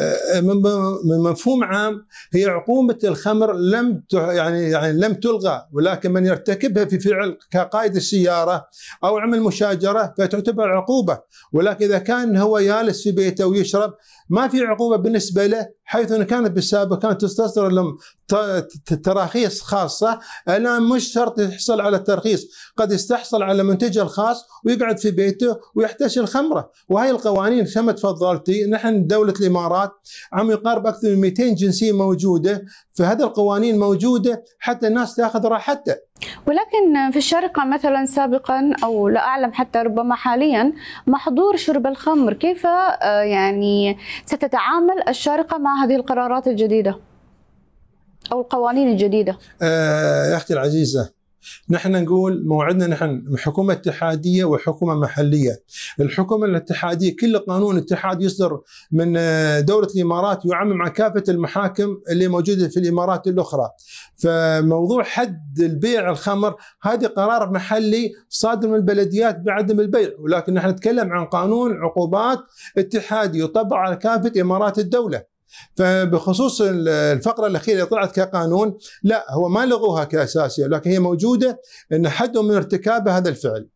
آه، من مفهوم عام هي عقوبة الخمر لم يعني يعني لم تلغى ولكن من يرتكبها في فعل كقائد السيارة أو عمل مشاجرة فتعتبر عقوبة ولكن إذا كان هو يالس في بيته ويشرب ما في عقوبة بالنسبة له حيث أن كانت بالسابق كانت تستصدر لهم تراخيص خاصة الآن مش شرط يحصل على الترخيص قد يستحصل على منتجه الخاص ويقعد في بيته ويحتشي خمرة وهي القوانين كما تفضلتي نحن دولة الإمارات عم يقارب أكثر من 200 جنسية موجودة فهذه القوانين موجودة حتى الناس تأخذ راحتها ولكن في الشارقة مثلا سابقا أو لا أعلم حتى ربما حاليا محظور شرب الخمر كيف آه، يعني ستتعامل الشارقة مع هذه القرارات الجديدة أو القوانين الجديدة آه يا أختي العزيزة نحن نقول موعدنا نحن حكومة اتحادية وحكومة محلية الحكومة الاتحادية كل قانون اتحاد يصدر من آه، دولة الإمارات يعمم على كافة المحاكم اللي موجودة في الإمارات الأخرى فموضوع حد البيع الخمر هذا قرار محلي صادر من البلديات بعدم البيع ولكن نحن نتكلم عن قانون عقوبات اتحادي يطبق على كافة إمارات الدولة فبخصوص الفقره الاخيره اللي طلعت كقانون لا هو ما لغوها كاساسيه لكن هي موجوده ان حدهم من ارتكاب هذا الفعل